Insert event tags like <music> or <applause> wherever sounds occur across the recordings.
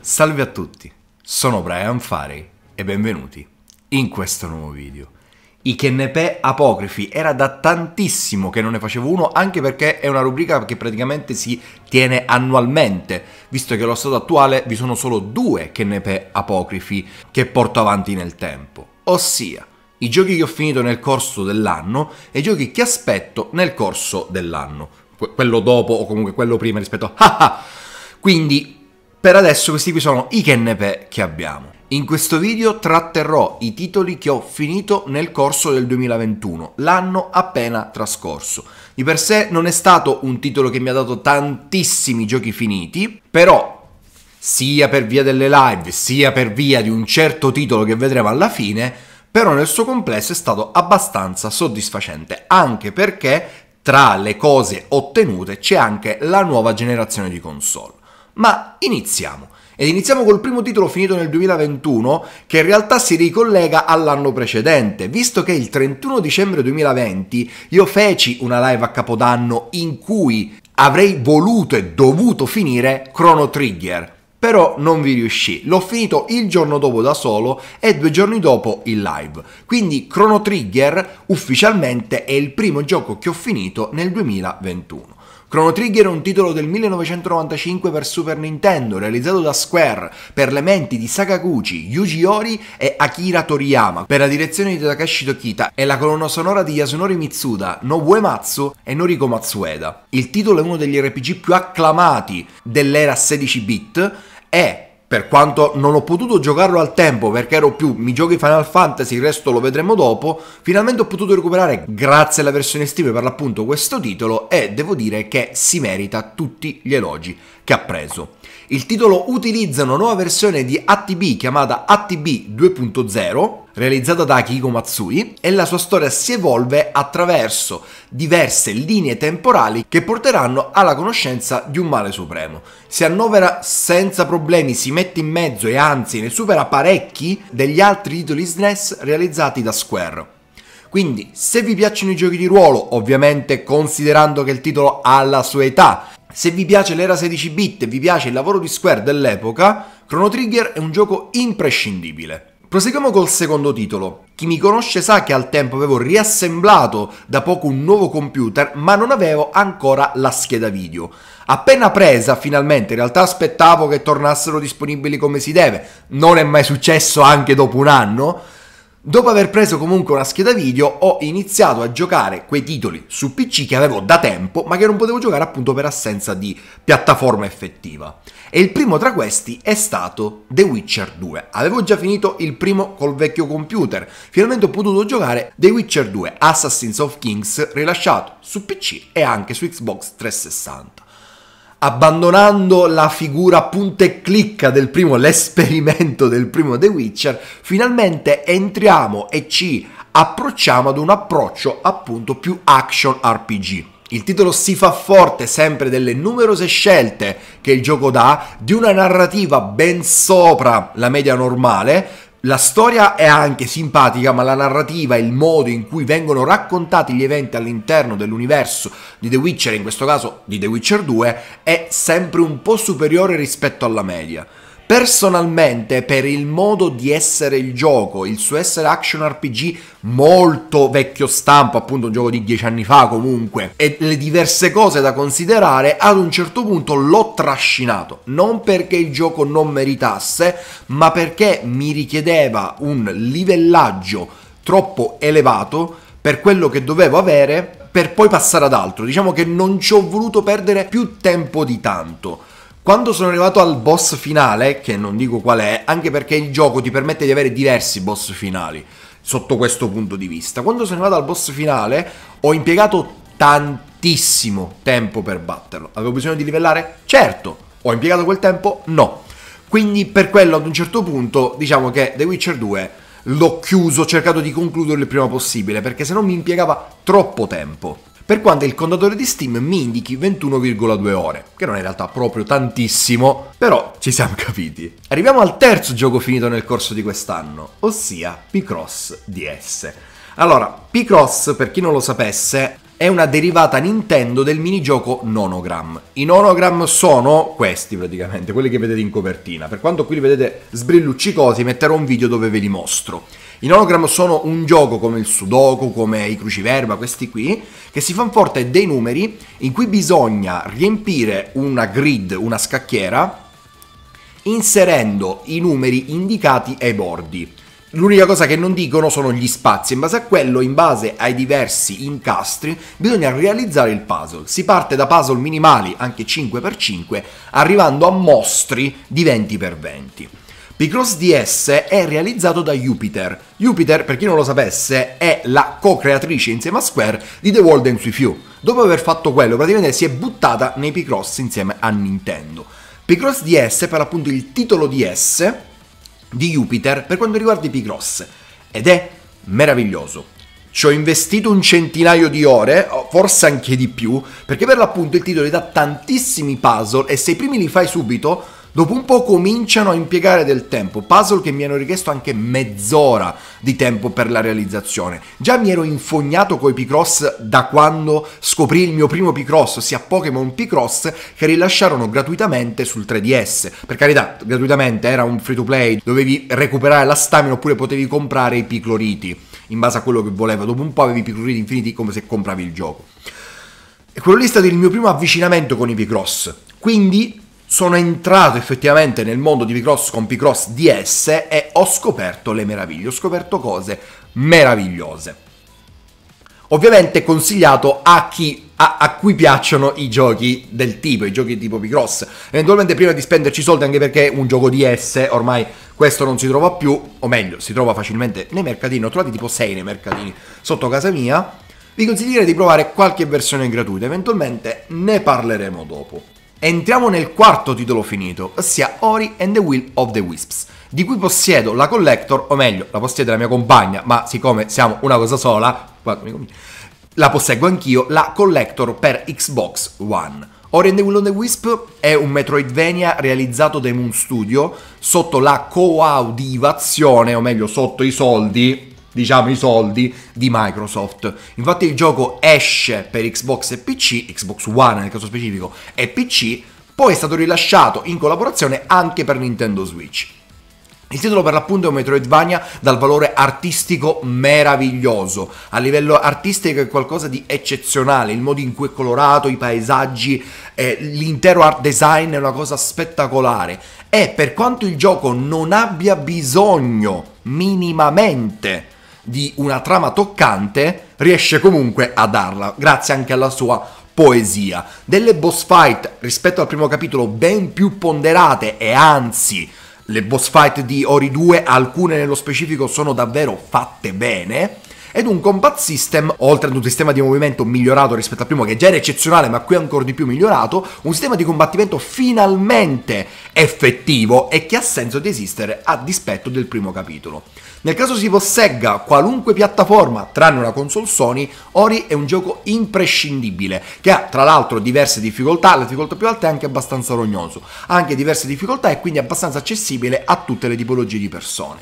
Salve a tutti, sono Brian Farey e benvenuti in questo nuovo video. I Kennepè apocrifi era da tantissimo che non ne facevo uno, anche perché è una rubrica che praticamente si tiene annualmente, visto che allo stato attuale vi sono solo due Kennepè apocrifi che porto avanti nel tempo, ossia i giochi che ho finito nel corso dell'anno e i giochi che aspetto nel corso dell'anno, quello dopo o comunque quello prima rispetto a... <laughs> Quindi per adesso questi qui sono i kennepe che abbiamo. In questo video tratterrò i titoli che ho finito nel corso del 2021, l'anno appena trascorso. Di per sé non è stato un titolo che mi ha dato tantissimi giochi finiti, però sia per via delle live, sia per via di un certo titolo che vedremo alla fine, però nel suo complesso è stato abbastanza soddisfacente, anche perché tra le cose ottenute c'è anche la nuova generazione di console. Ma iniziamo. Ed iniziamo col primo titolo finito nel 2021 che in realtà si ricollega all'anno precedente, visto che il 31 dicembre 2020 io feci una live a Capodanno in cui avrei voluto e dovuto finire Chrono Trigger. Però non vi riuscì, l'ho finito il giorno dopo da solo e due giorni dopo in live. Quindi Chrono Trigger ufficialmente è il primo gioco che ho finito nel 2021. Chrono Trigger è un titolo del 1995 per Super Nintendo, realizzato da Square per le menti di Sakaguchi, Yuji Ori e Akira Toriyama, per la direzione di Takashi Tokita e la colonna sonora di Yasunori Mitsuda, Nobu Ematsu e Noriko Matsueda. Il titolo è uno degli RPG più acclamati dell'era 16-bit e per quanto non ho potuto giocarlo al tempo perché ero più mi giochi Final Fantasy, il resto lo vedremo dopo, finalmente ho potuto recuperare grazie alla versione estiva per l'appunto questo titolo e devo dire che si merita tutti gli elogi che ha preso il titolo utilizza una nuova versione di ATB chiamata ATB 2.0 realizzata da Akiko Matsui, e la sua storia si evolve attraverso diverse linee temporali che porteranno alla conoscenza di un male supremo. Si annovera senza problemi, si mette in mezzo e anzi ne supera parecchi degli altri titoli SNES realizzati da Square. Quindi, se vi piacciono i giochi di ruolo, ovviamente considerando che il titolo ha la sua età se vi piace l'era 16 bit e vi piace il lavoro di Square dell'epoca, Chrono Trigger è un gioco imprescindibile. Proseguiamo col secondo titolo. Chi mi conosce sa che al tempo avevo riassemblato da poco un nuovo computer, ma non avevo ancora la scheda video. Appena presa, finalmente, in realtà aspettavo che tornassero disponibili come si deve. Non è mai successo anche dopo un anno. Dopo aver preso comunque una scheda video ho iniziato a giocare quei titoli su PC che avevo da tempo ma che non potevo giocare appunto per assenza di piattaforma effettiva. E il primo tra questi è stato The Witcher 2. Avevo già finito il primo col vecchio computer, finalmente ho potuto giocare The Witcher 2 Assassin's of Kings rilasciato su PC e anche su Xbox 360 abbandonando la figura punta e clicca del primo, l'esperimento del primo The Witcher, finalmente entriamo e ci approcciamo ad un approccio appunto più action RPG. Il titolo si fa forte sempre delle numerose scelte che il gioco dà, di una narrativa ben sopra la media normale, la storia è anche simpatica, ma la narrativa e il modo in cui vengono raccontati gli eventi all'interno dell'universo di The Witcher, in questo caso di The Witcher 2, è sempre un po' superiore rispetto alla media. Personalmente, per il modo di essere il gioco, il suo essere action RPG molto vecchio stampo, appunto un gioco di dieci anni fa comunque, e le diverse cose da considerare, ad un certo punto l'ho trascinato. Non perché il gioco non meritasse, ma perché mi richiedeva un livellaggio troppo elevato per quello che dovevo avere per poi passare ad altro. Diciamo che non ci ho voluto perdere più tempo di tanto. Quando sono arrivato al boss finale, che non dico qual è, anche perché il gioco ti permette di avere diversi boss finali sotto questo punto di vista. Quando sono arrivato al boss finale ho impiegato tantissimo tempo per batterlo. Avevo bisogno di livellare? Certo. Ho impiegato quel tempo? No. Quindi per quello ad un certo punto diciamo che The Witcher 2 l'ho chiuso, ho cercato di concluderlo il prima possibile, perché se no mi impiegava troppo tempo per quanto il contatore di Steam mi indichi 21,2 ore, che non è in realtà proprio tantissimo, però ci siamo <laughs> capiti. Arriviamo al terzo gioco finito nel corso di quest'anno, ossia Picross DS. Allora, Picross, per chi non lo sapesse, è una derivata Nintendo del minigioco Nonogram. I Nonogram sono questi praticamente, quelli che vedete in copertina. Per quanto qui li vedete sbrilluccicosi, metterò un video dove ve li mostro. In nonogramma sono un gioco come il sudoku, come i cruciverba, questi qui, che si fanno forte dei numeri in cui bisogna riempire una grid, una scacchiera, inserendo i numeri indicati ai bordi. L'unica cosa che non dicono sono gli spazi, in base a quello, in base ai diversi incastri, bisogna realizzare il puzzle. Si parte da puzzle minimali, anche 5x5, arrivando a mostri di 20x20. Picross DS è realizzato da Jupiter. Jupiter, per chi non lo sapesse, è la co-creatrice insieme a Square di The World and With Dopo aver fatto quello, praticamente si è buttata nei Picross insieme a Nintendo. Picross DS è per l'appunto il titolo DS di Jupiter per quanto riguarda i Picross ed è meraviglioso ci ho investito un centinaio di ore, forse anche di più, perché per l'appunto il titolo ti dà tantissimi puzzle e se i primi li fai subito Dopo un po' cominciano a impiegare del tempo, puzzle che mi hanno richiesto anche mezz'ora di tempo per la realizzazione. Già mi ero infognato coi Picross da quando scoprì il mio primo Picross, ossia Pokémon Picross, che rilasciarono gratuitamente sul 3DS. Per carità, gratuitamente era un free to play, dovevi recuperare la stamina oppure potevi comprare i picloriti in base a quello che voleva. Dopo un po' avevi i picloriti infiniti come se compravi il gioco. E quello lì è stato il mio primo avvicinamento con i Picross. Quindi sono entrato effettivamente nel mondo di Picross con Picross DS e ho scoperto le meraviglie, ho scoperto cose meravigliose. Ovviamente consigliato a chi a, a, cui piacciono i giochi del tipo, i giochi tipo Picross. Eventualmente prima di spenderci soldi, anche perché un gioco DS ormai questo non si trova più, o meglio, si trova facilmente nei mercatini, ho trovato tipo 6 nei mercatini sotto casa mia. Vi consiglierei di provare qualche versione gratuita, eventualmente ne parleremo dopo. Entriamo nel quarto titolo finito, ossia Ori and the Will of the Wisps, di cui possiedo la collector, o meglio, la possiede la mia compagna, ma siccome siamo una cosa sola, la posseggo anch'io, la collector per Xbox One. Ori and the Will of the Wisp è un Metroidvania realizzato da Moon Studio sotto la coaudivazione, o meglio sotto i soldi diciamo i soldi di Microsoft. Infatti il gioco esce per Xbox e PC, Xbox One nel caso specifico e PC, poi è stato rilasciato in collaborazione anche per Nintendo Switch. Il titolo per l'appunto è un Metroidvania dal valore artistico meraviglioso. A livello artistico è qualcosa di eccezionale, il modo in cui è colorato, i paesaggi, eh, l'intero art design è una cosa spettacolare. E per quanto il gioco non abbia bisogno minimamente di una trama toccante, riesce comunque a darla, grazie anche alla sua poesia. Delle boss fight rispetto al primo capitolo ben più ponderate e anzi le boss fight di Ori 2, alcune nello specifico, sono davvero fatte bene. Ed un combat system, oltre ad un sistema di movimento migliorato rispetto al primo, che già era eccezionale, ma qui ancora di più migliorato, un sistema di combattimento finalmente effettivo e che ha senso di esistere a dispetto del primo capitolo. Nel caso si possegga qualunque piattaforma tranne una console Sony, Ori è un gioco imprescindibile, che ha tra l'altro diverse difficoltà, la difficoltà più alta è anche abbastanza rognoso, ha anche diverse difficoltà e quindi abbastanza accessibile a tutte le tipologie di persone.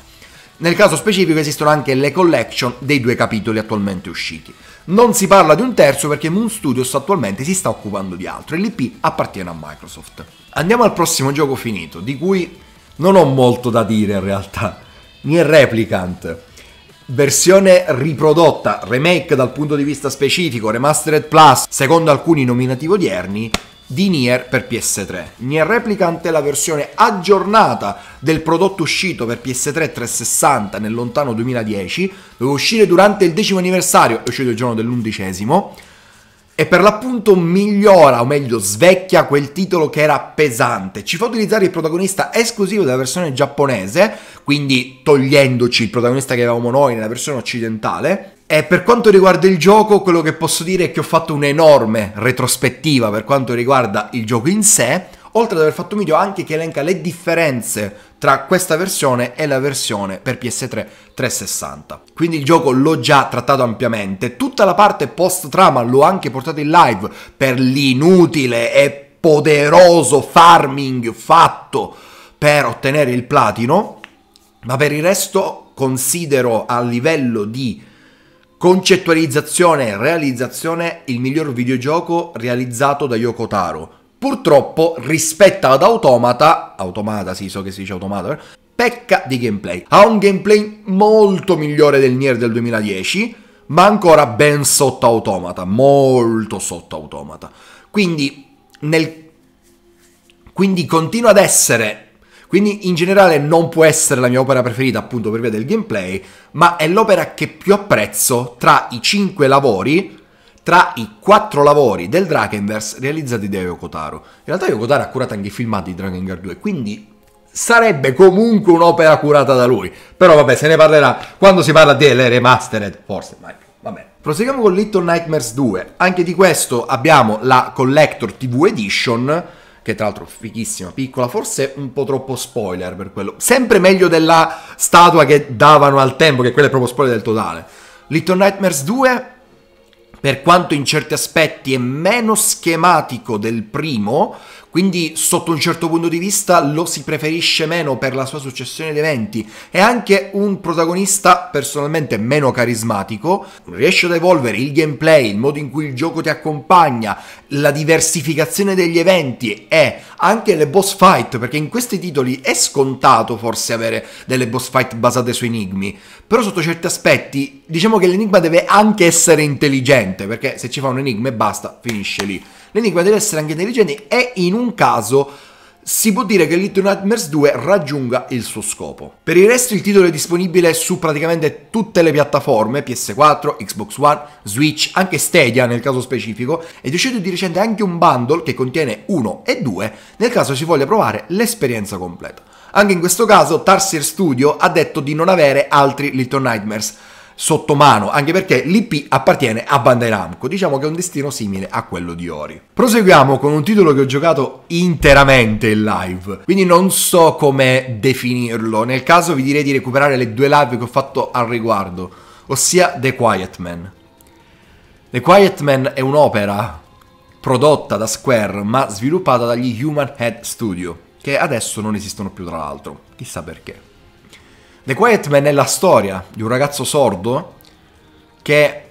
Nel caso specifico esistono anche le collection dei due capitoli attualmente usciti. Non si parla di un terzo perché Moon Studios attualmente si sta occupando di altro e l'IP appartiene a Microsoft. Andiamo al prossimo gioco finito, di cui non ho molto da dire in realtà. Nier Replicant versione riprodotta, remake dal punto di vista specifico, remastered plus, secondo alcuni nominativi odierni, di Nier per PS3. Nier Replicant è la versione aggiornata del prodotto uscito per PS3 360 nel lontano 2010, doveva uscire durante il decimo anniversario, è uscito il giorno dell'undicesimo, e per l'appunto migliora, o meglio svecchia quel titolo che era pesante. Ci fa utilizzare il protagonista esclusivo della versione giapponese, quindi togliendoci il protagonista che avevamo noi nella versione occidentale, e per quanto riguarda il gioco, quello che posso dire è che ho fatto un'enorme retrospettiva per quanto riguarda il gioco in sé, oltre ad aver fatto un video anche che elenca le differenze tra questa versione e la versione per PS3 360. Quindi il gioco l'ho già trattato ampiamente, tutta la parte post trama l'ho anche portata in live per l'inutile e poderoso farming fatto per ottenere il platino, ma per il resto considero a livello di concettualizzazione e realizzazione il miglior videogioco realizzato da Yokotaro. Purtroppo, rispetto ad Automata, Automata sì, so che si dice Automata, eh? pecca di gameplay. Ha un gameplay molto migliore del Nier del 2010, ma ancora ben sotto Automata, molto sotto Automata. Quindi, nel... Quindi continua ad essere quindi in generale non può essere la mia opera preferita appunto per via del gameplay, ma è l'opera che più apprezzo tra i cinque lavori tra i quattro lavori del Drakenverse realizzati da Yoko In realtà Yoko ha curato anche i filmati di Dragon Guard 2, quindi sarebbe comunque un'opera curata da lui. Però vabbè, se ne parlerà quando si parla delle remastered, forse, ma Vabbè. Proseguiamo con Little Nightmares 2. Anche di questo abbiamo la Collector TV Edition, che tra l'altro è fichissima, piccola, forse un po' troppo spoiler per quello. Sempre meglio della statua che davano al tempo, che quella è proprio spoiler del totale. Little Nightmares 2 per quanto in certi aspetti è meno schematico del primo, quindi sotto un certo punto di vista lo si preferisce meno per la sua successione di eventi. È anche un protagonista personalmente meno carismatico, riesce ad evolvere il gameplay, il modo in cui il gioco ti accompagna, la diversificazione degli eventi e anche le boss fight, perché in questi titoli è scontato forse avere delle boss fight basate su enigmi, però sotto certi aspetti diciamo che l'enigma deve anche essere intelligente, perché se ci fa un enigma e basta, finisce lì. L'enigma deve essere anche intelligente e in un caso si può dire che Little Nightmares 2 raggiunga il suo scopo. Per il resto il titolo è disponibile su praticamente tutte le piattaforme, PS4, Xbox One, Switch, anche Stadia nel caso specifico, ed è uscito di recente anche un bundle che contiene 1 e 2 nel caso si voglia provare l'esperienza completa. Anche in questo caso Tarsier Studio ha detto di non avere altri Little Nightmares, sotto mano, anche perché l'IP appartiene a Bandai Namco, diciamo che è un destino simile a quello di Ori. Proseguiamo con un titolo che ho giocato interamente in live, quindi non so come definirlo, nel caso vi direi di recuperare le due live che ho fatto al riguardo, ossia The Quiet Man. The Quiet Man è un'opera prodotta da Square ma sviluppata dagli Human Head Studio, che adesso non esistono più tra l'altro, chissà perché. The Quiet Man è la storia di un ragazzo sordo che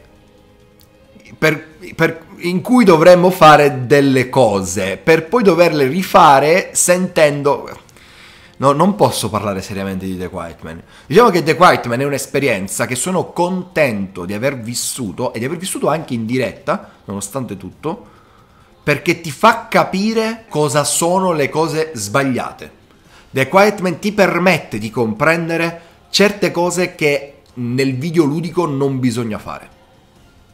per, per, in cui dovremmo fare delle cose per poi doverle rifare sentendo... No, non posso parlare seriamente di The Quiet Man. Diciamo che The Quiet Man è un'esperienza che sono contento di aver vissuto e di aver vissuto anche in diretta, nonostante tutto, perché ti fa capire cosa sono le cose sbagliate. The Quiet Man ti permette di comprendere certe cose che nel video ludico non bisogna fare.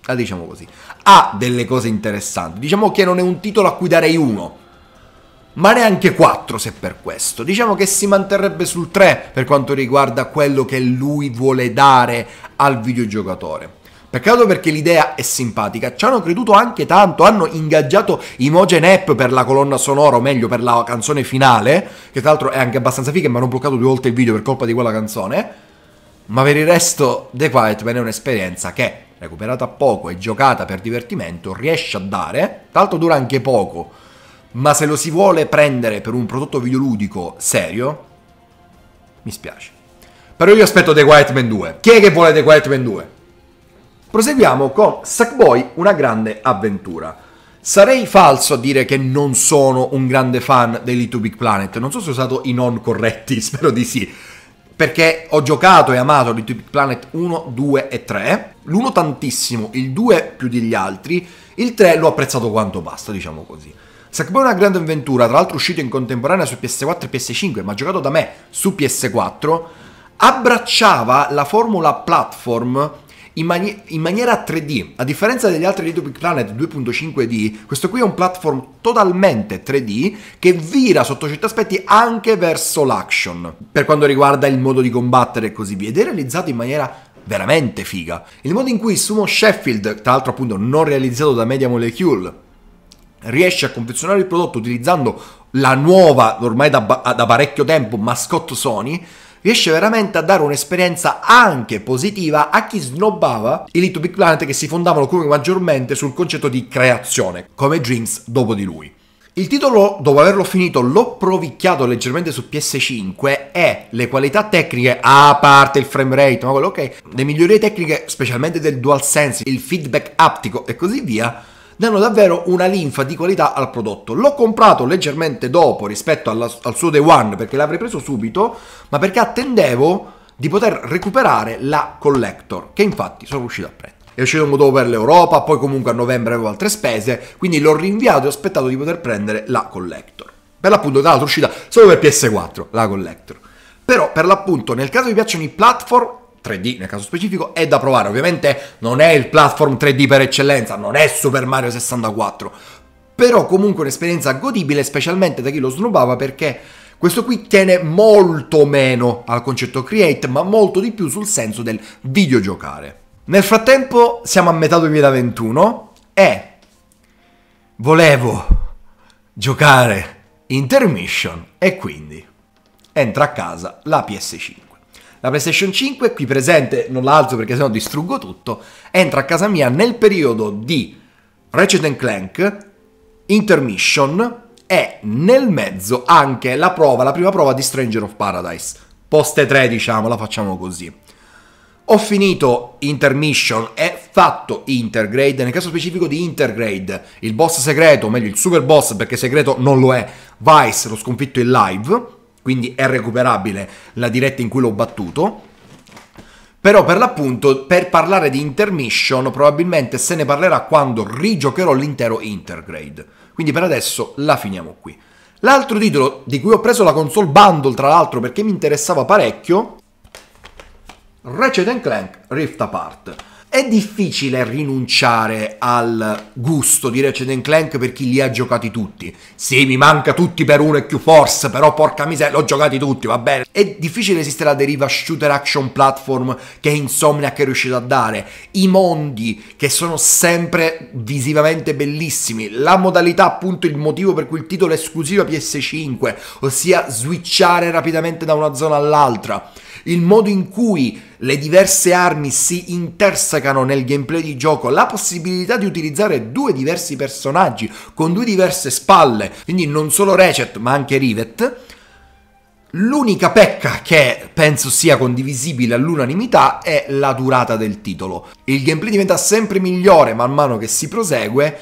La diciamo così. Ha delle cose interessanti. Diciamo che non è un titolo a cui darei uno. Ma neanche 4 se per questo. Diciamo che si manterrebbe sul 3 per quanto riguarda quello che lui vuole dare al videogiocatore. Peccato perché l'idea è simpatica, ci hanno creduto anche tanto, hanno ingaggiato Imogen App per la colonna sonora, o meglio per la canzone finale, che tra l'altro è anche abbastanza figa ma hanno bloccato due volte il video per colpa di quella canzone. Ma per il resto The Quiet Man è un'esperienza che, recuperata poco e giocata per divertimento, riesce a dare, tra l'altro dura anche poco, ma se lo si vuole prendere per un prodotto videoludico serio, mi spiace. Però io aspetto The Quiet Man 2. Chi è che vuole The Quiet Man 2? Proseguiamo con Sackboy, una grande avventura. Sarei falso a dire che non sono un grande fan dei Little Big Planet, non so se ho usato i non corretti, <laughs> spero di sì, perché ho giocato e amato Little Big Planet 1, 2 e 3, l'1 tantissimo, il 2 più degli altri, il 3 l'ho apprezzato quanto basta, diciamo così. Sackboy una grande avventura, tra l'altro uscito in contemporanea su PS4 e PS5, ma giocato da me su PS4, abbracciava la formula platform in, mani- in maniera 3D. A differenza degli altri Little Big Planet 2.5D, questo qui è un platform totalmente 3D che vira sotto certi aspetti anche verso l'action, per quanto riguarda il modo di combattere e così via, ed è realizzato in maniera veramente figa. Il modo in cui Sumo Sheffield, tra l'altro appunto non realizzato da Media Molecule, riesce a confezionare il prodotto utilizzando la nuova, ormai da, da parecchio tempo, mascotte Sony, riesce veramente a dare un'esperienza anche positiva a chi snobbava i Little Big Planet che si fondavano comunque maggiormente sul concetto di creazione, come Dreams dopo di lui. Il titolo, dopo averlo finito, l'ho provicchiato leggermente su PS5 e le qualità tecniche, a parte il frame rate, ma quello ok, le migliorie tecniche, specialmente del DualSense, il feedback aptico e così via, danno davvero una linfa di qualità al prodotto. L'ho comprato leggermente dopo rispetto alla, al suo day one perché l'avrei preso subito, ma perché attendevo di poter recuperare la collector, che infatti sono riuscito a prendere. È uscito un motivo per l'Europa, poi comunque a novembre avevo altre spese, quindi l'ho rinviato e ho aspettato di poter prendere la collector. Per l'appunto, tra l'altro, è uscita solo per PS4, la collector. Però, per l'appunto, nel caso vi piacciono i platform, 3D nel caso specifico, è da provare. Ovviamente non è il platform 3D per eccellenza, non è Super Mario 64, però comunque un'esperienza godibile, specialmente da chi lo snobbava perché questo qui tiene molto meno al concetto create, ma molto di più sul senso del videogiocare. Nel frattempo siamo a metà 2021 e volevo giocare Intermission e quindi entra a casa la PS5. La PlayStation 5 qui presente, non la alzo perché sennò distruggo tutto, entra a casa mia nel periodo di Ratchet Clank, Intermission e nel mezzo anche la prova, la prima prova di Stranger of Paradise. Poste 3 diciamo, la facciamo così. Ho finito Intermission e fatto Intergrade, nel caso specifico di Intergrade, il boss segreto, o meglio il super boss perché segreto non lo è, Vice l'ho sconfitto in live quindi è recuperabile la diretta in cui l'ho battuto. Però per l'appunto, per parlare di intermission, probabilmente se ne parlerà quando rigiocherò l'intero Intergrade. Quindi per adesso la finiamo qui. L'altro titolo di cui ho preso la console bundle, tra l'altro, perché mi interessava parecchio, Ratchet Clank Rift Apart. È difficile rinunciare al gusto di Ratchet Clank per chi li ha giocati tutti. Sì, mi manca tutti per uno e più force, però porca miseria, l'ho giocati tutti, va bene. È difficile resistere alla deriva shooter action platform che Insomniac è riuscito a dare. I mondi che sono sempre visivamente bellissimi, la modalità appunto il motivo per cui il titolo è esclusivo PS5, ossia switchare rapidamente da una zona all'altra il modo in cui le diverse armi si intersecano nel gameplay di gioco, la possibilità di utilizzare due diversi personaggi con due diverse spalle, quindi non solo Recet ma anche Rivet. L'unica pecca che penso sia condivisibile all'unanimità è la durata del titolo. Il gameplay diventa sempre migliore man mano che si prosegue,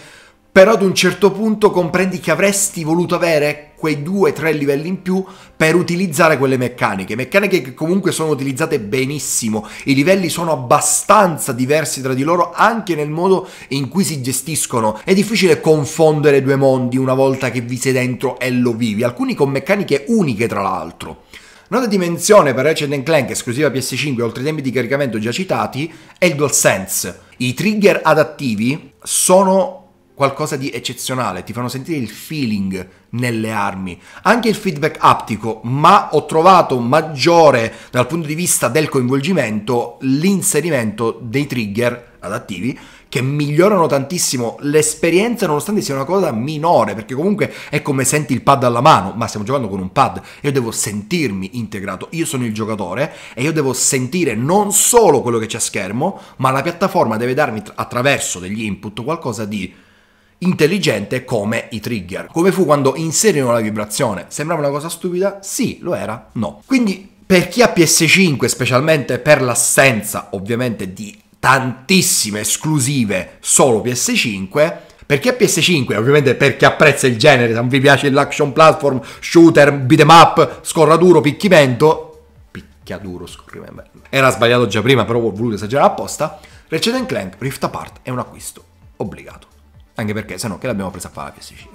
però ad un certo punto comprendi che avresti voluto avere quei due o tre livelli in più per utilizzare quelle meccaniche, meccaniche che comunque sono utilizzate benissimo, i livelli sono abbastanza diversi tra di loro anche nel modo in cui si gestiscono, è difficile confondere due mondi una volta che vi sei dentro e lo vivi, alcuni con meccaniche uniche tra l'altro. Nota dimensione per Ratchet Clank esclusiva PS5 oltre ai tempi di caricamento già citati è il DualSense. I trigger adattivi sono qualcosa di eccezionale, ti fanno sentire il feeling nelle armi, anche il feedback aptico, ma ho trovato maggiore dal punto di vista del coinvolgimento l'inserimento dei trigger adattivi che migliorano tantissimo l'esperienza nonostante sia una cosa minore, perché comunque è come senti il pad alla mano, ma stiamo giocando con un pad, io devo sentirmi integrato, io sono il giocatore e io devo sentire non solo quello che c'è a schermo, ma la piattaforma deve darmi attraverso degli input qualcosa di intelligente come i trigger. Come fu quando inserirono la vibrazione? Sembrava una cosa stupida? Sì, lo era? No. Quindi per chi ha PS5, specialmente per l'assenza ovviamente di tantissime esclusive solo PS5, per chi ha PS5, ovviamente per chi apprezza il genere, se non vi piace l'action platform, shooter, beat'em up, scorraduro, picchimento, picchiaduro, scorrimento, era sbagliato già prima, però ho voluto esagerare apposta, Ratchet Clank Rift Apart è un acquisto obbligato. Anche perché se no che l'abbiamo presa a fare la PS5?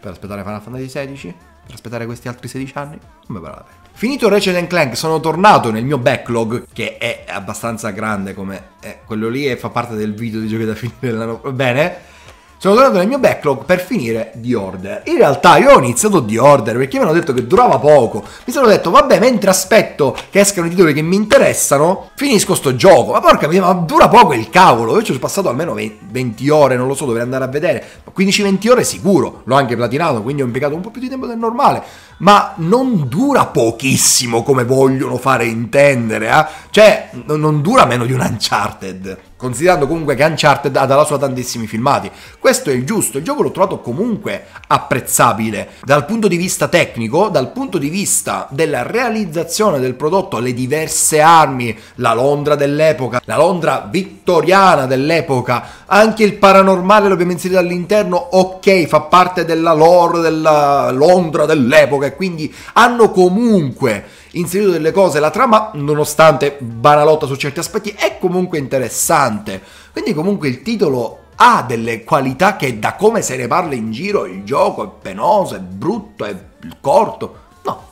Per aspettare Final Fantasy XVI? Per aspettare questi altri 16 anni? Come mi la pena. Finito Ratchet Clank sono tornato nel mio backlog che è abbastanza grande come quello lì e fa parte del video di giochi da finire dell'anno. Bene sono tornato nel mio backlog per finire The Order. In realtà io ho iniziato The Order perché mi hanno detto che durava poco. Mi sono detto, vabbè, mentre aspetto che escano i titoli che mi interessano, finisco sto gioco. Ma porca mia, ma dura poco il cavolo. Io ci ho passato almeno 20 ore, non lo so, dovrei andare a vedere. 15-20 ore sicuro. L'ho anche platinato, quindi ho impiegato un po' più di tempo del normale. Ma non dura pochissimo come vogliono fare intendere, eh? Cioè, non dura meno di un Uncharted considerando comunque che Uncharted ha dalla sua tantissimi filmati. Questo è il giusto, il gioco l'ho trovato comunque apprezzabile dal punto di vista tecnico, dal punto di vista della realizzazione del prodotto, le diverse armi, la Londra dell'epoca, la Londra vittoriana dell'epoca, anche il paranormale l'abbiamo inserito all'interno, ok, fa parte della lore della Londra dell'epoca e quindi hanno comunque inserito delle cose, la trama, nonostante banalotta su certi aspetti, è comunque interessante. Quindi comunque il titolo ha delle qualità che da come se ne parla in giro il gioco è penoso, è brutto, è corto,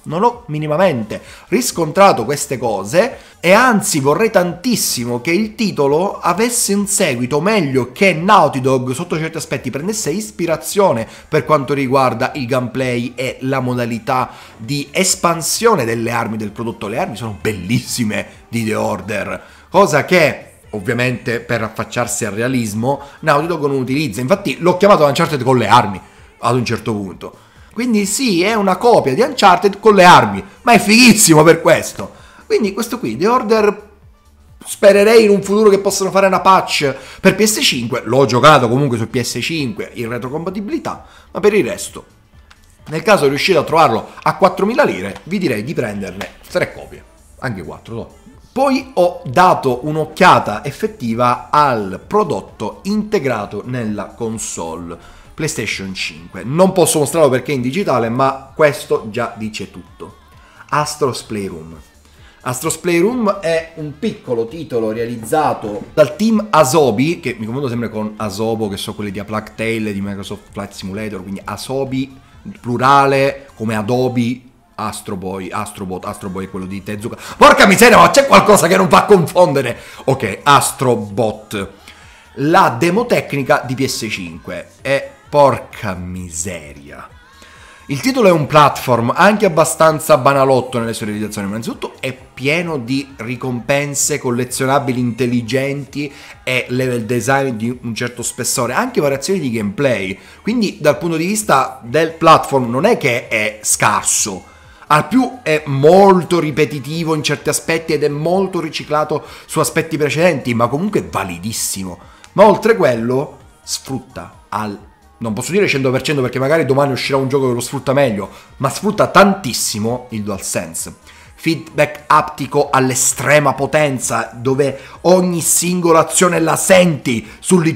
non ho minimamente riscontrato queste cose e anzi vorrei tantissimo che il titolo avesse un seguito, o meglio che Naughty Dog sotto certi aspetti prendesse ispirazione per quanto riguarda il gameplay e la modalità di espansione delle armi del prodotto. Le armi sono bellissime di The Order, cosa che ovviamente per affacciarsi al realismo Naughty Dog non utilizza, infatti l'ho chiamato Uncharted con le armi ad un certo punto. Quindi sì, è una copia di Uncharted con le armi, ma è fighissimo per questo. Quindi questo qui, The Order, spererei in un futuro che possano fare una patch per PS5, l'ho giocato comunque su PS5 in retrocompatibilità, ma per il resto, nel caso riuscite a trovarlo a 4.000 lire, vi direi di prenderne 3 copie, anche 4, no? Poi ho dato un'occhiata effettiva al prodotto integrato nella console PlayStation 5. Non posso mostrarlo perché è in digitale, ma questo già dice tutto. Astros Playroom. Astros Playroom è un piccolo titolo realizzato dal team Asobi, che mi confondo sempre con Asobo, che sono quelli di A Plague Tale, di Microsoft Flight Simulator, quindi Asobi, plurale, come Adobe, Astro Boy, Astro Bot, Astro Boy è quello di Tezuka. Porca miseria, ma c'è qualcosa che non fa confondere! Ok, Astro Bot. La demo tecnica di PS5 è Porca miseria. Il titolo è un platform anche abbastanza banalotto nelle sue realizzazioni, ma innanzitutto è pieno di ricompense collezionabili intelligenti e level design di un certo spessore, anche variazioni di gameplay. Quindi dal punto di vista del platform non è che è scarso, al più è molto ripetitivo in certi aspetti ed è molto riciclato su aspetti precedenti, ma comunque validissimo. Ma oltre quello sfrutta al non posso dire 100% perché magari domani uscirà un gioco che lo sfrutta meglio, ma sfrutta tantissimo il DualSense. Feedback aptico all'estrema potenza, dove ogni singola azione la senti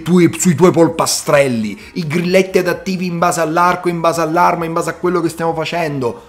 tue, sui tuoi polpastrelli, i grilletti adattivi in base all'arco, in base all'arma, in base a quello che stiamo facendo.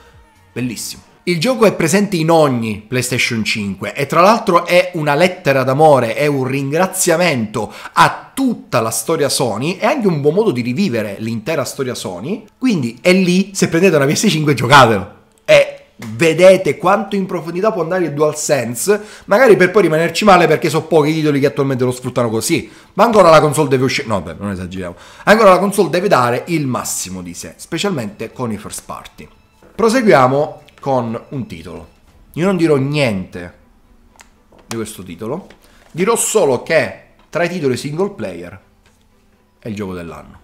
Bellissimo. Il gioco è presente in ogni PlayStation 5 e tra l'altro è una lettera d'amore, è un ringraziamento a tutta la storia Sony e anche un buon modo di rivivere l'intera storia Sony. Quindi è lì, se prendete una PS5 giocatelo. E vedete quanto in profondità può andare il DualSense, magari per poi rimanerci male perché so pochi titoli che attualmente lo sfruttano così, ma ancora la console deve uscire, no beh, non esageriamo, ancora la console deve dare il massimo di sé, specialmente con i first party. Proseguiamo con un titolo. Io non dirò niente di questo titolo, dirò solo che tra i titoli single player è il gioco dell'anno.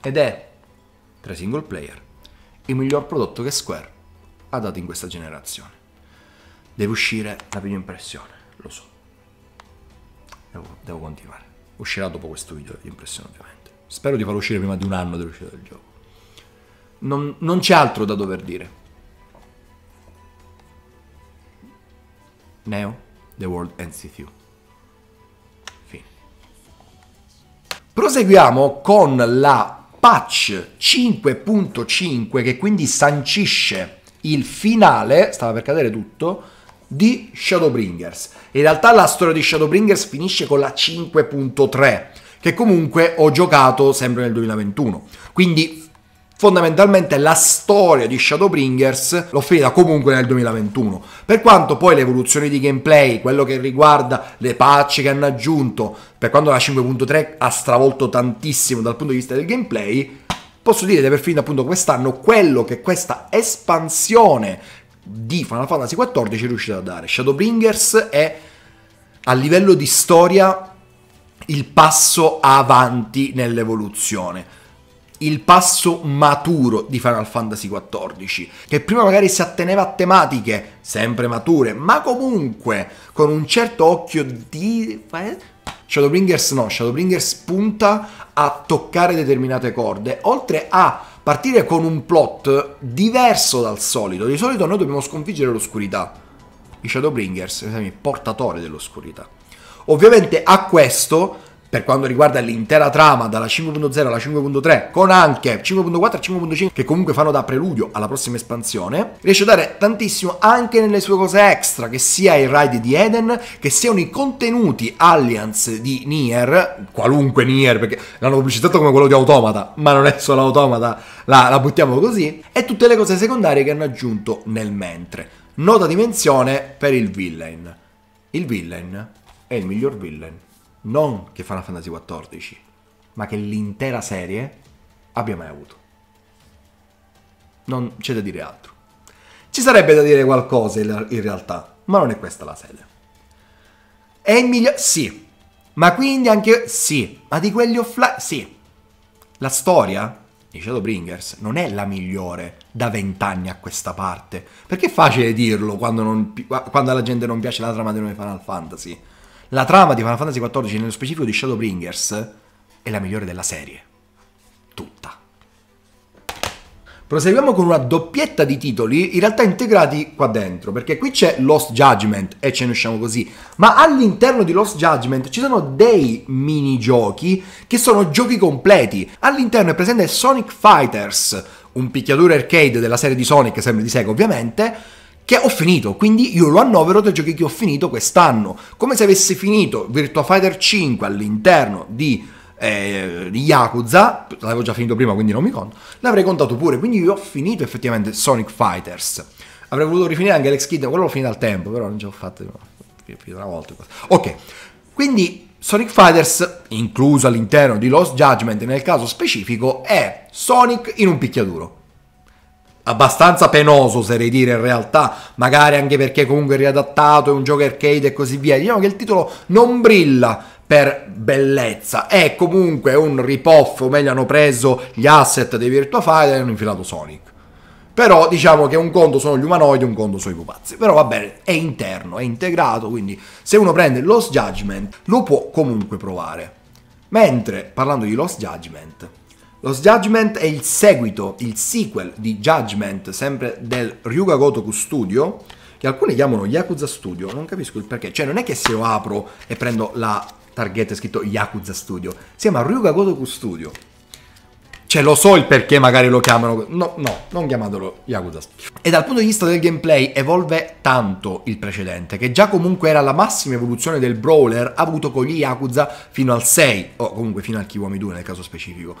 Ed è, tra i single player, il miglior prodotto che Square ha dato in questa generazione. Deve uscire la prima impressione, lo so. Devo, devo continuare. Uscirà dopo questo video l'impressione ovviamente. Spero di farlo uscire prima di un anno dell'uscita del gioco. Non, non c'è altro da dover dire. Neo, The World Ends With You. Fine. Proseguiamo con la patch 5.5 che quindi sancisce il finale, stava per cadere tutto, di Shadowbringers. In realtà la storia di Shadowbringers finisce con la 5.3 che comunque ho giocato sempre nel 2021. Quindi fondamentalmente la storia di Shadowbringers l'ho finita comunque nel 2021. Per quanto poi le evoluzioni di gameplay, quello che riguarda le patch che hanno aggiunto, per quanto la 5.3 ha stravolto tantissimo dal punto di vista del gameplay, posso dire di aver finito appunto quest'anno quello che questa espansione di Final Fantasy XIV è riuscita a dare. Shadowbringers è a livello di storia il passo avanti nell'evoluzione. Il passo maturo di Final Fantasy XIV, che prima magari si atteneva a tematiche sempre mature, ma comunque con un certo occhio di. Eh, Shadowbringers no, Shadowbringers punta a toccare determinate corde, oltre a partire con un plot diverso dal solito. Di solito noi dobbiamo sconfiggere l'oscurità. I Shadowbringers, portatori dell'oscurità. Ovviamente a questo, per quanto riguarda l'intera trama dalla 5.0 alla 5.3, con anche 5.4 e 5.5 che comunque fanno da preludio alla prossima espansione, riesce a dare tantissimo anche nelle sue cose extra, che sia i raid di Eden, che siano i contenuti Alliance di Nier, qualunque Nier, perché l'hanno pubblicizzato come quello di Automata, ma non è solo Automata, la, la buttiamo così, e tutte le cose secondarie che hanno aggiunto nel mentre. Nota di menzione per il villain. Il villain è il miglior villain. Non che Final Fantasy XIV, ma che l'intera serie abbia mai avuto. Non c'è da dire altro. Ci sarebbe da dire qualcosa in realtà, ma non è questa la sede. È il miglior... Sì. Ma quindi anche... Sì. Ma di quelli offline... Sì. La storia di Shadowbringers non è la migliore da vent'anni a questa parte. Perché è facile dirlo quando, non, quando, alla gente non piace la trama di Final Fantasy. La trama di Final Fantasy XIV, nello specifico di Shadowbringers, è la migliore della serie. Tutta. Proseguiamo con una doppietta di titoli, in realtà integrati qua dentro, perché qui c'è Lost Judgment e ce ne usciamo così, ma all'interno di Lost Judgment ci sono dei minigiochi che sono giochi completi. All'interno è presente Sonic Fighters, un picchiatore arcade della serie di Sonic, sempre di Sega ovviamente, che ho finito, quindi io lo annovero tra i giochi che ho finito quest'anno, come se avessi finito Virtua Fighter 5 all'interno di, eh, di Yakuza, l'avevo già finito prima quindi non mi conto, l'avrei contato pure, quindi io ho finito effettivamente Sonic Fighters, avrei voluto rifinire anche Alex Kid, quello l'ho finito al tempo, però non ce l'ho fatta una volta, ok, quindi Sonic Fighters, incluso all'interno di Lost Judgment nel caso specifico, è Sonic in un picchiaduro abbastanza penoso, oserei dire in realtà, magari anche perché comunque è riadattato, è un gioco arcade e così via. Diciamo che il titolo non brilla per bellezza, è comunque un ripoff, o meglio hanno preso gli asset dei Virtua Fighter e hanno infilato Sonic. Però diciamo che un conto sono gli umanoidi, un conto sono i pupazzi. Però va bene, è interno, è integrato, quindi se uno prende Lost Judgment lo può comunque provare. Mentre, parlando di Lost Judgment, Lost Judgment è il seguito, il sequel di Judgment, sempre del Ryuga Gotoku Studio, che alcuni chiamano Yakuza Studio, non capisco il perché. Cioè non è che se lo apro e prendo la targhetta scritto Yakuza Studio, si chiama Ryuga Gotoku Studio. Cioè lo so il perché magari lo chiamano, no, no, non chiamatelo Yakuza. E dal punto di vista del gameplay evolve tanto il precedente, che già comunque era la massima evoluzione del brawler avuto con gli Yakuza fino al 6, o comunque fino al Kiwami 2 nel caso specifico.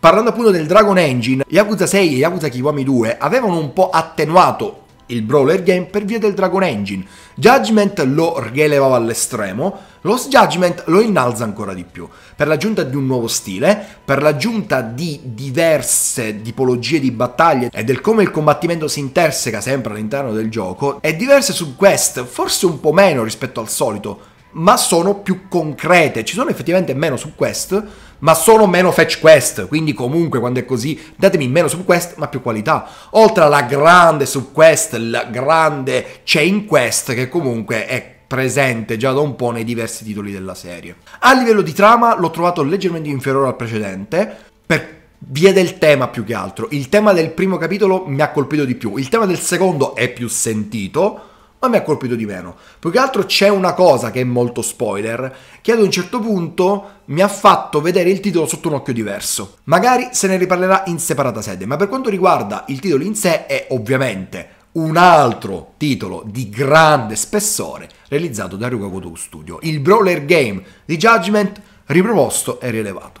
Parlando appunto del Dragon Engine, Yakuza 6 e Yakuza Kiwami 2 avevano un po' attenuato il brawler game per via del Dragon Engine. Judgment lo rielevava all'estremo, Lost Judgment lo innalza ancora di più, per l'aggiunta di un nuovo stile, per l'aggiunta di diverse tipologie di battaglie e del come il combattimento si interseca sempre all'interno del gioco, e diverse subquest, forse un po' meno rispetto al solito, ma sono più concrete, ci sono effettivamente meno subquest, ma sono meno fetch quest, quindi comunque quando è così datemi meno subquest ma più qualità, oltre alla grande subquest, la grande chain quest che comunque è presente già da un po' nei diversi titoli della serie. A livello di trama l'ho trovato leggermente inferiore al precedente, per via del tema più che altro. Il tema del primo capitolo mi ha colpito di più, il tema del secondo è più sentito, ma mi ha colpito di meno. Più che altro c'è una cosa che è molto spoiler, che ad un certo punto mi ha fatto vedere il titolo sotto un occhio diverso. Magari se ne riparlerà in separata sede, ma per quanto riguarda il titolo in sé è ovviamente un altro titolo di grande spessore realizzato da Ryuga Goto Studio, il brawler game di Judgment riproposto e rilevato.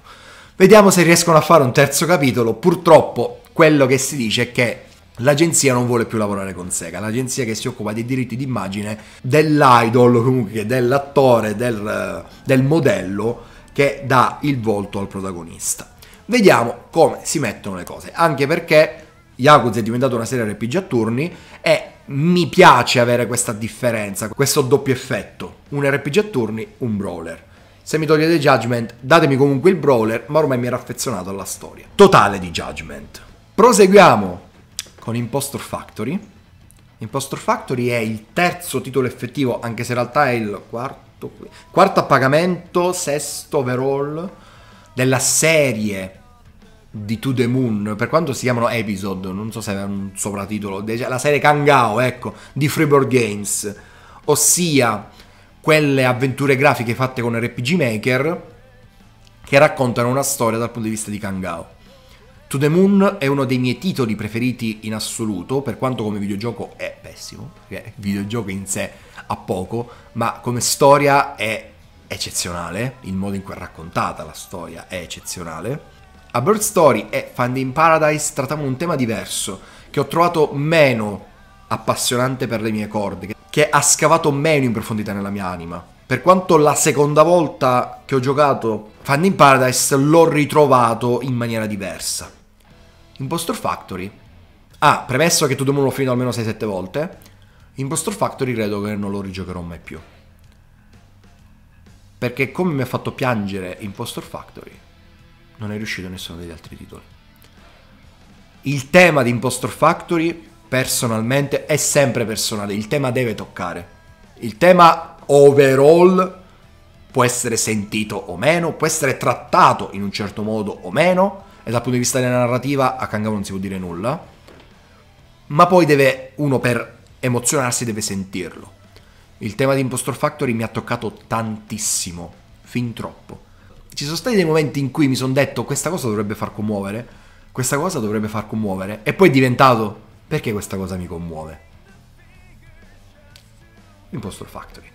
Vediamo se riescono a fare un terzo capitolo, purtroppo quello che si dice è che L'agenzia non vuole più lavorare con Sega, l'agenzia che si occupa dei diritti d'immagine dell'idol, comunque dell'attore, del, del modello che dà il volto al protagonista. Vediamo come si mettono le cose, anche perché Yakuza è diventata una serie RPG a turni e mi piace avere questa differenza, questo doppio effetto, un RPG a turni, un brawler. Se mi togliete Judgment, datemi comunque il brawler, ma ormai mi era affezionato alla storia. Totale di Judgment. Proseguiamo con Impostor Factory. Impostor Factory è il terzo titolo effettivo, anche se in realtà è il quarto, quarto a pagamento, sesto overall della serie di To The Moon, per quanto si chiamano episode, non so se è un sopratitolo, la serie Kangao, ecco, di Freeboard Games, ossia quelle avventure grafiche fatte con RPG Maker che raccontano una storia dal punto di vista di Kangao. To the Moon è uno dei miei titoli preferiti in assoluto, per quanto come videogioco è pessimo, perché il videogioco in sé ha poco, ma come storia è eccezionale, il modo in cui è raccontata la storia è eccezionale. A Bird Story e Found in Paradise trattiamo un tema diverso, che ho trovato meno appassionante per le mie corde, che ha scavato meno in profondità nella mia anima. Per quanto la seconda volta che ho giocato Found in Paradise l'ho ritrovato in maniera diversa Impostor Factory. Ah, premesso che tutto Tudomon l'ho finito almeno 6-7 volte. Impostor Factory credo che non lo rigiocherò mai più. Perché come mi ha fatto piangere Impostor Factory, non è riuscito nessuno degli altri titoli. Il tema di Impostor Factory, personalmente, è sempre personale. Il tema deve toccare. Il tema overall può essere sentito o meno, può essere trattato in un certo modo o meno, e dal punto di vista della narrativa a Kangamo non si può dire nulla, ma poi deve, uno per emozionarsi deve sentirlo. Il tema di Impostor Factory mi ha toccato tantissimo, fin troppo. Ci sono stati dei momenti in cui mi sono detto questa cosa dovrebbe far commuovere, questa cosa dovrebbe far commuovere, e poi è diventato perché questa cosa mi commuove. Impostor Factory.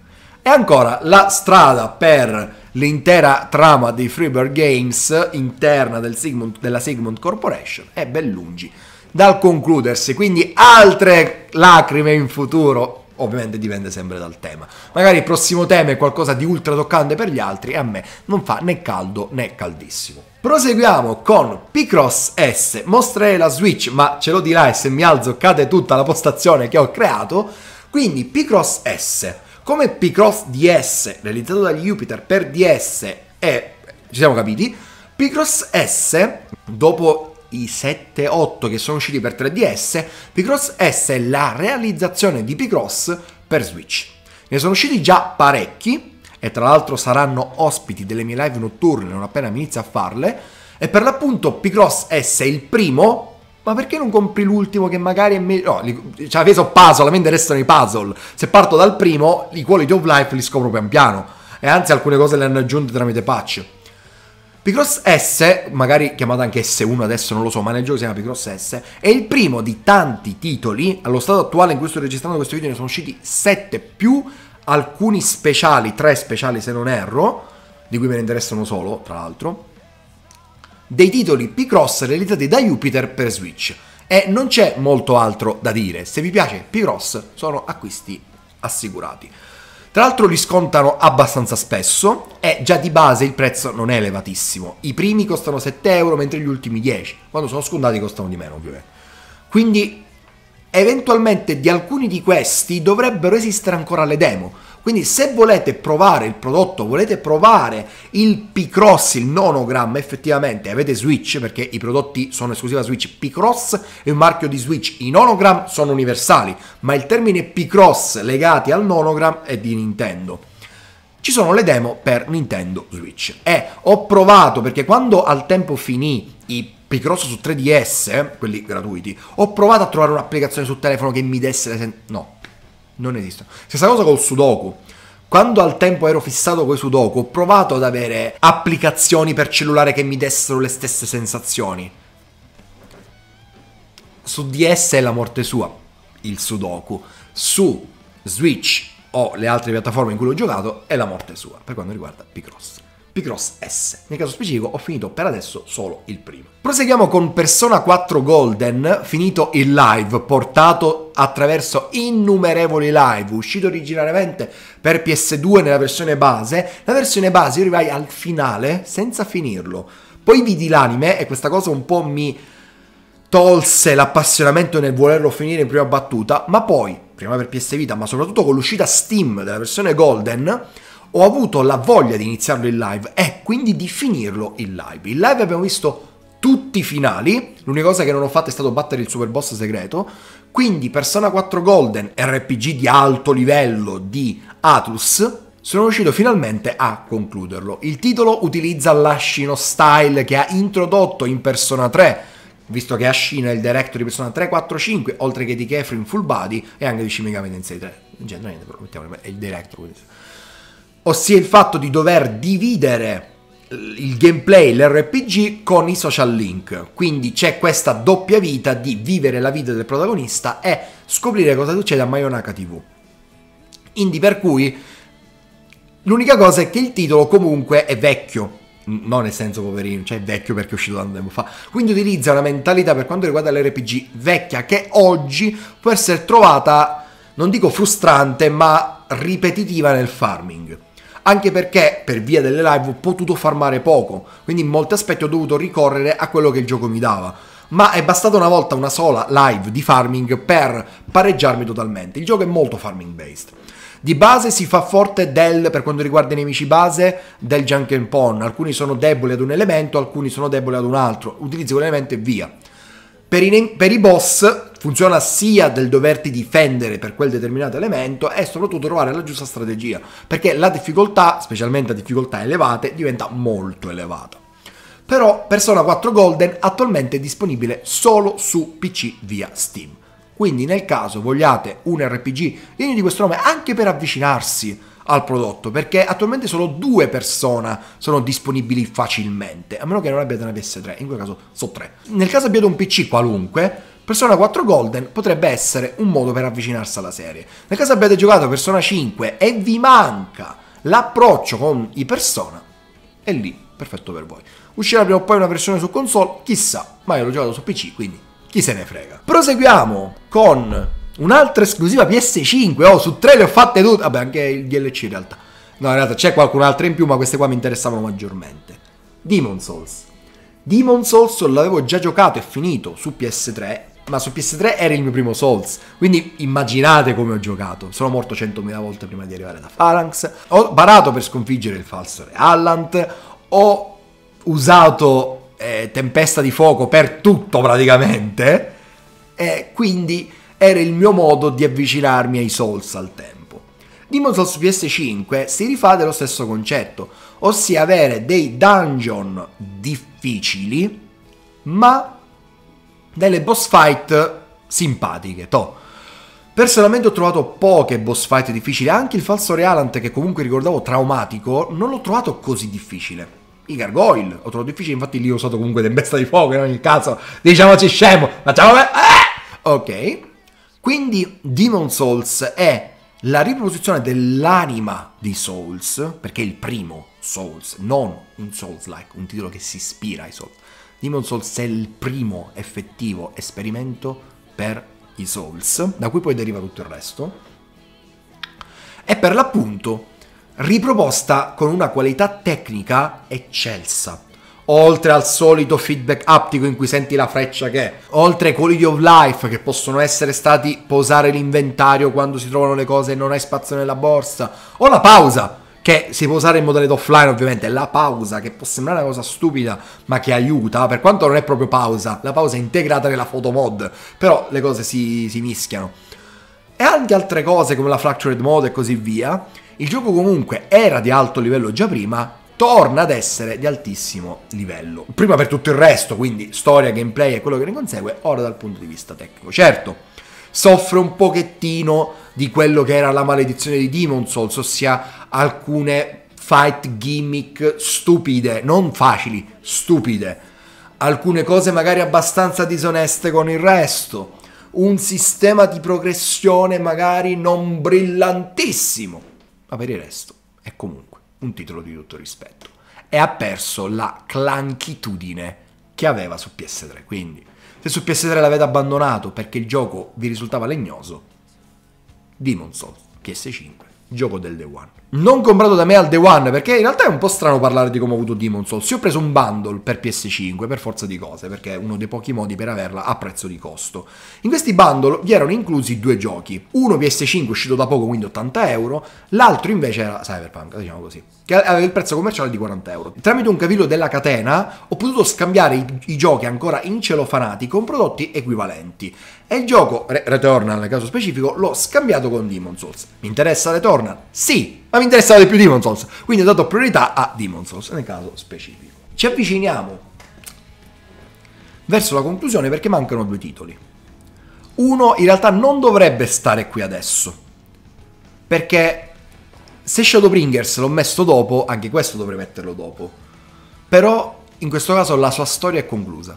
E ancora, la strada per l'intera trama dei Freebird Games interna del Sigmund, della Sigmund Corporation è ben lungi dal concludersi, quindi altre lacrime in futuro. Ovviamente dipende sempre dal tema. Magari il prossimo tema è qualcosa di ultra toccante per gli altri e a me non fa né caldo né caldissimo. Proseguiamo con Picross S. Mostrerei la Switch, ma ce lo dirai se mi alzo cade tutta la postazione che ho creato. Quindi Picross S come Picross DS, realizzato dagli Jupiter per DS, e ci siamo capiti, Picross S, dopo i 7, 8 che sono usciti per 3DS, Picross S è la realizzazione di Picross per Switch. Ne sono usciti già parecchi, e tra l'altro saranno ospiti delle mie live notturne non appena mi inizio a farle, e per l'appunto Picross S è il primo ma perché non compri l'ultimo che magari è meglio? No, li, cioè, peso puzzle, a me interessano i puzzle. Se parto dal primo, i quality of life li scopro pian piano. E anzi, alcune cose le hanno aggiunte tramite patch. Picross S, magari chiamata anche S1 adesso non lo so, ma nel gioco si chiama Picross S, è il primo di tanti titoli, allo stato attuale in cui sto registrando questo video ne sono usciti 7 più alcuni speciali, 3 speciali se non erro, di cui me ne interessano solo, tra l'altro, dei titoli P-Cross realizzati da Jupiter per Switch. E non c'è molto altro da dire, se vi piace P-Cross sono acquisti assicurati. Tra l'altro li scontano abbastanza spesso e già di base il prezzo non è elevatissimo. I primi costano 7 euro mentre gli ultimi 10, quando sono scontati costano di meno ovviamente. Quindi Eventualmente di alcuni di questi dovrebbero esistere ancora le demo. Quindi se volete provare il prodotto, volete provare il Picross, il nonogramma effettivamente, avete Switch perché i prodotti sono esclusivi esclusiva Switch, Picross è un marchio di Switch, i nonogram sono universali, ma il termine Picross legati al nonogram è di Nintendo. Ci sono le demo per Nintendo Switch e ho provato perché quando al tempo finì i Picross su 3DS, quelli gratuiti, ho provato a trovare un'applicazione sul telefono che mi desse le sen- No, non esistono. Stessa cosa col Sudoku. Quando al tempo ero fissato coi Sudoku, ho provato ad avere applicazioni per cellulare che mi dessero le stesse sensazioni. Su DS è la morte sua, il Sudoku. Su Switch o le altre piattaforme in cui l'ho giocato è la morte sua, per quanto riguarda Picross. Picross S. Nel caso specifico ho finito per adesso solo il primo. Proseguiamo con Persona 4 Golden, finito il live, portato attraverso innumerevoli live, uscito originariamente per PS2 nella versione base. La versione base io arrivai al finale senza finirlo. Poi vidi l'anime e questa cosa un po' mi tolse l'appassionamento nel volerlo finire in prima battuta, ma poi, prima per PS Vita, ma soprattutto con l'uscita Steam della versione Golden, ho avuto la voglia di iniziarlo in live e quindi di finirlo in live. In live abbiamo visto tutti i finali, l'unica cosa che non ho fatto è stato battere il super boss segreto, quindi Persona 4 Golden, RPG di alto livello di Atlus, sono riuscito finalmente a concluderlo. Il titolo utilizza l'Ashino style che ha introdotto in Persona 3 visto che Ashino è il director di Persona 3, 4, 5, oltre che di in Full Body e anche di Shin Megami Tensei 3. In genere, niente, però mettiamo è il director. Quindi ossia il fatto di dover dividere il gameplay, l'RPG con i social link. Quindi c'è questa doppia vita di vivere la vita del protagonista e scoprire cosa succede a Mayonaka TV. Quindi per cui l'unica cosa è che il titolo comunque è vecchio, non nel senso poverino, cioè vecchio perché è uscito tanto tempo fa. Quindi utilizza una mentalità per quanto riguarda l'RPG vecchia che oggi può essere trovata, non dico frustrante, ma ripetitiva nel farming anche perché per via delle live ho potuto farmare poco, quindi in molti aspetti ho dovuto ricorrere a quello che il gioco mi dava. Ma è bastata una volta una sola live di farming per pareggiarmi totalmente. Il gioco è molto farming based. Di base si fa forte del, per quanto riguarda i nemici base, del junk and pawn. Alcuni sono deboli ad un elemento, alcuni sono deboli ad un altro. Utilizzi quell'elemento e via. Per i, per i boss funziona sia del doverti difendere per quel determinato elemento e soprattutto trovare la giusta strategia, perché la difficoltà, specialmente a difficoltà elevate, diventa molto elevata. Però Persona 4 Golden attualmente è disponibile solo su PC via Steam. Quindi nel caso vogliate un RPG degno di questo nome anche per avvicinarsi al prodotto, perché attualmente solo due persone sono disponibili facilmente, a meno che non abbiate una PS3, in quel caso sono tre. Nel caso abbiate un PC qualunque, Persona 4 Golden potrebbe essere un modo per avvicinarsi alla serie. Nel caso abbiate giocato Persona 5 e vi manca l'approccio con i Persona, è lì, perfetto per voi. Uscirà prima o poi una versione su console, chissà, ma io l'ho giocato su PC, quindi chi se ne frega. Proseguiamo con un'altra esclusiva PS5, oh, su tre le ho fatte tutte, vabbè, anche il DLC in realtà. No, in realtà c'è qualcun'altra in più, ma queste qua mi interessavano maggiormente. Demon Souls. Demon Souls l'avevo già giocato e finito su PS3 ma su PS3 era il mio primo Souls, quindi immaginate come ho giocato. Sono morto 100.000 volte prima di arrivare da Phalanx, ho barato per sconfiggere il falso Reallant, ho usato eh, Tempesta di Fuoco per tutto praticamente, e quindi era il mio modo di avvicinarmi ai Souls al tempo. Demon's Souls PS5 si rifà dello stesso concetto, ossia avere dei dungeon difficili, ma delle boss fight simpatiche, Toh. Personalmente ho trovato poche boss fight difficili, anche il falso Realant che comunque ricordavo traumatico, non l'ho trovato così difficile. I gargoyle, ho trovato difficile, infatti lì ho usato comunque tempesta di fuoco in ogni caso, diciamoci scemo, facciamo... Eh, eh! Ok, quindi Demon Souls è la riproposizione dell'anima di Souls, perché è il primo Souls, non un Souls-like, un titolo che si ispira ai Souls Demon Souls è il primo effettivo esperimento per i Souls, da cui poi deriva tutto il resto. E per l'appunto riproposta con una qualità tecnica eccelsa. Oltre al solito feedback aptico in cui senti la freccia che è, oltre ai quality of life che possono essere stati posare l'inventario quando si trovano le cose e non hai spazio nella borsa, o la pausa che si può usare in modalità offline ovviamente, la pausa che può sembrare una cosa stupida ma che aiuta, per quanto non è proprio pausa, la pausa è integrata nella foto mod, però le cose si, si mischiano. E anche altre cose come la Fractured Mode e così via, il gioco comunque era di alto livello già prima, torna ad essere di altissimo livello. Prima per tutto il resto, quindi storia, gameplay e quello che ne consegue, ora dal punto di vista tecnico. Certo, soffre un pochettino di quello che era la maledizione di Demon Souls, ossia alcune fight gimmick stupide, non facili, stupide. Alcune cose magari abbastanza disoneste con il resto. Un sistema di progressione magari non brillantissimo. Ma per il resto è comunque un titolo di tutto rispetto. E ha perso la clanchitudine che aveva su PS3. Quindi se su PS3 l'avete abbandonato perché il gioco vi risultava legnoso, Demon Souls PS5 gioco del Day One. Non comprato da me al Day One, perché in realtà è un po' strano parlare di come ho avuto Demon Souls. Io ho preso un bundle per PS5 per forza di cose, perché è uno dei pochi modi per averla a prezzo di costo. In questi bundle vi erano inclusi due giochi. Uno PS5 uscito da poco, quindi 80 euro, l'altro invece era Cyberpunk, diciamo così, che aveva il prezzo commerciale di 40 euro. Tramite un cavillo della catena ho potuto scambiare i, i giochi ancora in celofanati con prodotti equivalenti. E il gioco, Re- Returnal nel caso specifico, l'ho scambiato con Demon Souls. Mi interessa Returnal? Sì, ma mi interessava di più Demon Souls, quindi ho dato priorità a Demon Souls nel caso specifico. Ci avviciniamo verso la conclusione perché mancano due titoli. Uno in realtà non dovrebbe stare qui adesso, perché se Shadowbringers l'ho messo dopo, anche questo dovrei metterlo dopo. Però in questo caso la sua storia è conclusa.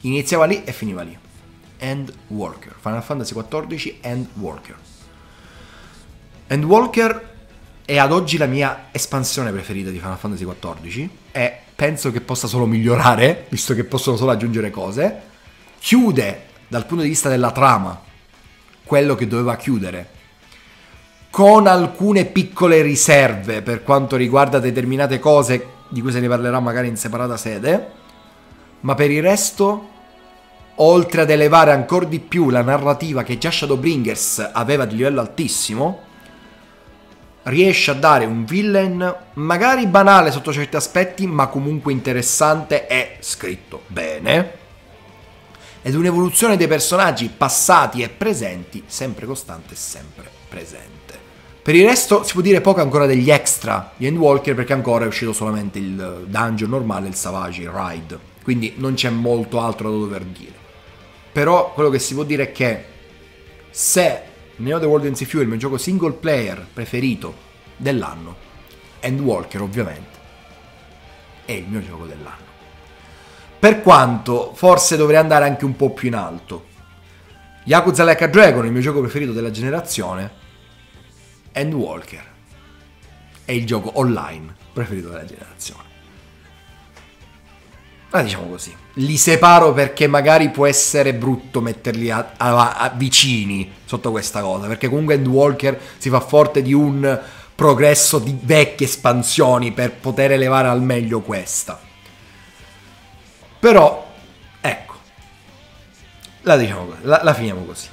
Iniziava lì e finiva lì. End Walker. Final Fantasy XIV End Walker. End Walker è ad oggi la mia espansione preferita di Final Fantasy XIV e penso che possa solo migliorare, <laughs> visto che possono solo aggiungere cose. Chiude dal punto di vista della trama quello che doveva chiudere con alcune piccole riserve per quanto riguarda determinate cose di cui se ne parlerà magari in separata sede, ma per il resto oltre ad elevare ancora di più la narrativa che già Shadowbringers aveva di livello altissimo, riesce a dare un villain magari banale sotto certi aspetti, ma comunque interessante e scritto bene. Ed un'evoluzione dei personaggi passati e presenti sempre costante e sempre presente. Per il resto si può dire poco ancora degli extra di Endwalker perché ancora è uscito solamente il dungeon normale, il Savage, il Ride. Quindi non c'è molto altro da dover dire però quello che si può dire è che se Neo The World in If You è il mio gioco single player preferito dell'anno, Endwalker ovviamente, è il mio gioco dell'anno. Per quanto forse dovrei andare anche un po' più in alto. Yakuza Like a Dragon, il mio gioco preferito della generazione, Endwalker è il gioco online preferito della generazione ma ah, diciamo così. Li separo perché magari può essere brutto metterli a, a, a vicini sotto questa cosa, perché comunque Endwalker si fa forte di un progresso di vecchie espansioni per poter elevare al meglio questa. Però, ecco, la, diciamo, la, la finiamo così.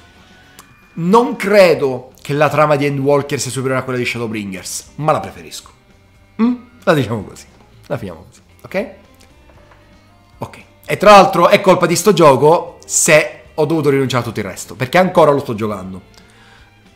Non credo che la trama di Endwalker sia superiore a quella di Shadowbringers, ma la preferisco. Mm? La diciamo così. La finiamo così, ok? Ok. E tra l'altro è colpa di sto gioco se ho dovuto rinunciare a tutto il resto, perché ancora lo sto giocando.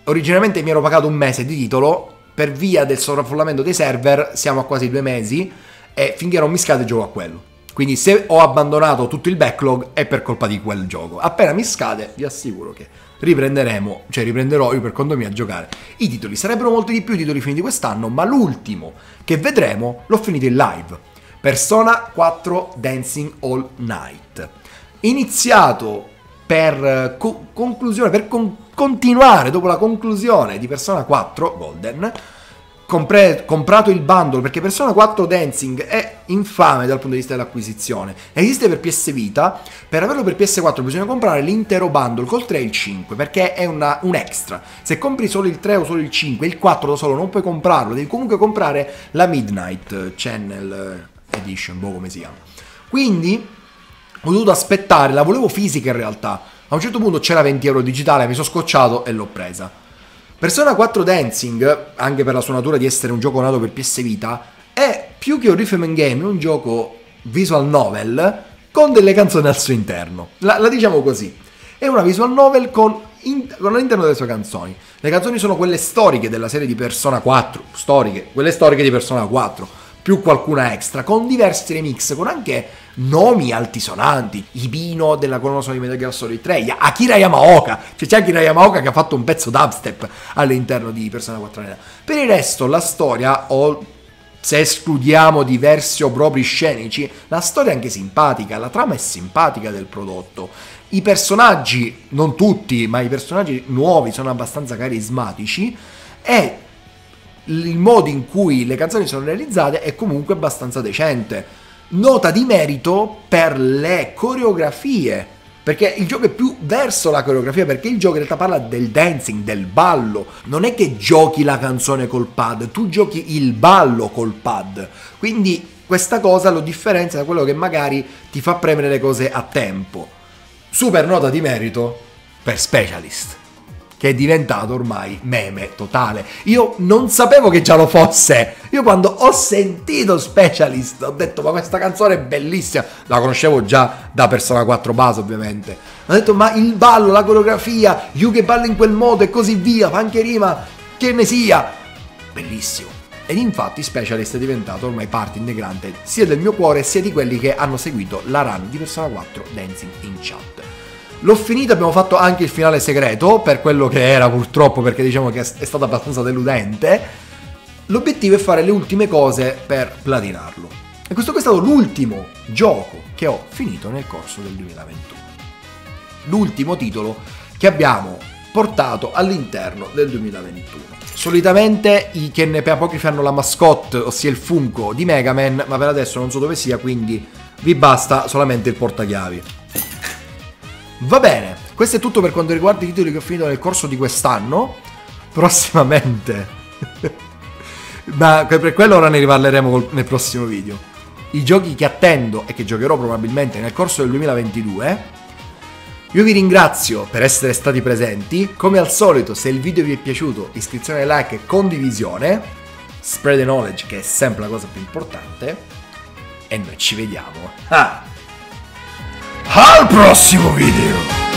Originalmente mi ero pagato un mese di titolo, per via del sovraffollamento dei server siamo a quasi due mesi e finché non mi scade gioco a quello. Quindi se ho abbandonato tutto il backlog è per colpa di quel gioco. Appena mi scade vi assicuro che riprenderemo, cioè riprenderò io per conto mio a giocare. I titoli sarebbero molti di più i titoli finiti quest'anno, ma l'ultimo che vedremo l'ho finito in live. Persona 4 Dancing All Night. Iniziato per eh, co- conclusione, per con- continuare dopo la conclusione di Persona 4 Golden, compre- comprato il bundle perché Persona 4 Dancing è infame dal punto di vista dell'acquisizione. Esiste per PS Vita, per averlo per PS4 bisogna comprare l'intero bundle col 3 e il 5 perché è una, un extra. Se compri solo il 3 o solo il 5, il 4 da solo non puoi comprarlo, devi comunque comprare la Midnight Channel Edition, boh come si chiama. Quindi ho dovuto aspettare, la volevo fisica in realtà. A un certo punto c'era 20 euro digitale, mi sono scocciato e l'ho presa. Persona 4 Dancing, anche per la sua natura di essere un gioco nato per PS Vita, è più che un rhythm and game, un gioco visual novel con delle canzoni al suo interno. La, la diciamo così. È una visual novel con, in, con, all'interno delle sue canzoni. Le canzoni sono quelle storiche della serie di Persona 4, storiche, quelle storiche di Persona 4 più qualcuna extra, con diversi remix, con anche nomi altisonanti, Ibino della colonna sonora di Metal Gear Solid 3, Akira Yamaoka, cioè c'è Akira Yamaoka che ha fatto un pezzo dubstep all'interno di Persona 4 Arena. Per il resto la storia, o se escludiamo diversi obbrobri scenici, la storia è anche simpatica, la trama è simpatica del prodotto. I personaggi, non tutti, ma i personaggi nuovi sono abbastanza carismatici e il modo in cui le canzoni sono realizzate è comunque abbastanza decente. Nota di merito per le coreografie perché il gioco è più verso la coreografia, perché il gioco in realtà parla del dancing, del ballo. Non è che giochi la canzone col pad, tu giochi il ballo col pad. Quindi questa cosa lo differenzia da quello che magari ti fa premere le cose a tempo. Super nota di merito per Specialist che è diventato ormai meme totale. Io non sapevo che già lo fosse. Io quando ho sentito Specialist ho detto ma questa canzone è bellissima. La conoscevo già da Persona 4 base ovviamente. Ho detto ma il ballo, la coreografia, Yu che balla in quel modo e così via, fa anche rima, che ne sia. Bellissimo ed infatti Specialist è diventato ormai parte integrante sia del mio cuore sia di quelli che hanno seguito la run di Persona 4 Dancing in Chat. L'ho finito, abbiamo fatto anche il finale segreto, per quello che era purtroppo, perché diciamo che è stato abbastanza deludente. L'obiettivo è fare le ultime cose per platinarlo. E questo qui è stato l'ultimo gioco che ho finito nel corso del 2021. L'ultimo titolo che abbiamo portato all'interno del 2021. Solitamente i Ken Apocrifi hanno la mascotte, ossia il Funko di Mega Man, ma per adesso non so dove sia, quindi vi basta solamente il portachiavi. Va bene, questo è tutto per quanto riguarda i titoli che ho finito nel corso di quest'anno. <laughs> Prossimamente. <laughs> Ma per quello ora ne riparleremo nel prossimo video. I giochi che attendo e che giocherò probabilmente nel corso del 2022. Io vi ringrazio per essere stati presenti. Come al solito, se il video vi è piaciuto, iscrizione, like e condivisione. Spread the knowledge, che è sempre la cosa più importante. E noi ci vediamo. Ah! al prossimo video